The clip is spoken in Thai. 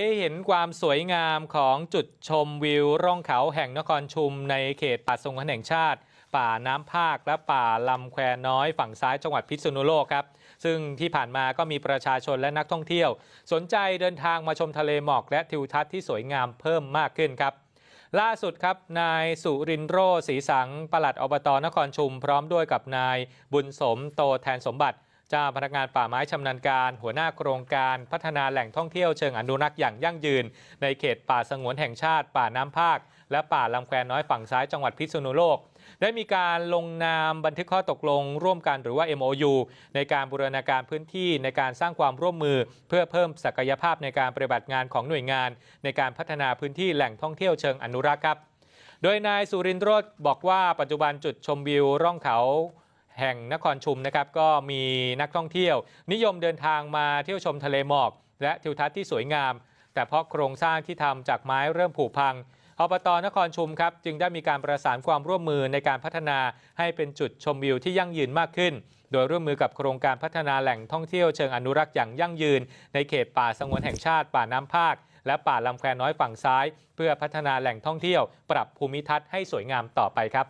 ไห้เห็นความสวยงามของจุดชมวิวร่องเขาแห่งนครชุมในเขตป่าสงวนแห่งชาติ ป่าน้ำภาคและป่าลำแควน้อยฝั่งซ้ายจังหวัดพิษณุโลกครับซึ่งที่ผ่านมาก็มีประชาชนและนักท่องเที่ยว สนใจเดินทางมาชมทะเลหมอกและทิวทัศน์ที่สวยงามเพิ่มมากขึ้นครับ ล่าสุดครับนายสุรินโรศรีสัง ปลัดอบตนครชุมพร้อมด้วยกับนายบุญสมโตแทนสมบัติเจ้าพนักงานป่าไม้ชำนาญการหัวหน้าโครงการพัฒนาแหล่งท่องเที่ยวเชิงอนุรักษ์อย่างยั่งยืน ในเขตป่าสงวนแห่งชาติ ป่าน้ำภาคและป่าลำแควน้อยฝั่งซ้ายจังหวัดพิษณุโลก ได้มีการลงนามบันทึกข้อตกลงร่วมกันหรือว่า MOU ในการบูรณาการพื้นที่ในการสร้างความร่วมมือ เพื่อเพิ่มศักยภาพในการปฏิบัติงานของหน่วยงาน ในการพัฒนาพื้นที่แหล่งท่องเที่ยวเชิงอนุรักษ์ครับโดยนายสุรินทร์โรจบอกว่าปัจจุบันจุดชมวิวร่องเขาแห่งนครชุมนะครับก็มีนักท่องเที่ยว นิยมเดินทางมาเที่ยวชมทะเลหมอก และทิวทัศน์ที่สวยงาม แต่เพราะโครงสร้างที่ทำจากไม้เริ่มผุพังอบตนครชุมครับจึงได้มีการประสานความร่วมมือในการพัฒนาให้เป็นจุดชมวิวที่ยั่งยืนมากขึ้น โดยร่วมมือกับโครงการพัฒนาแหล่งท่องเที่ยว เชิงอนุรักษ์อย่างยั่งยืน ในเขตป่าสงวนแห่งชาติป่าน้ำภาค และป่าลำแควน้อยฝั่งซ้าย เพื่อพัฒนาแหล่งท่องเที่ยว ปรับภูมิทัศน์ให้สวยงามต่อไปครับ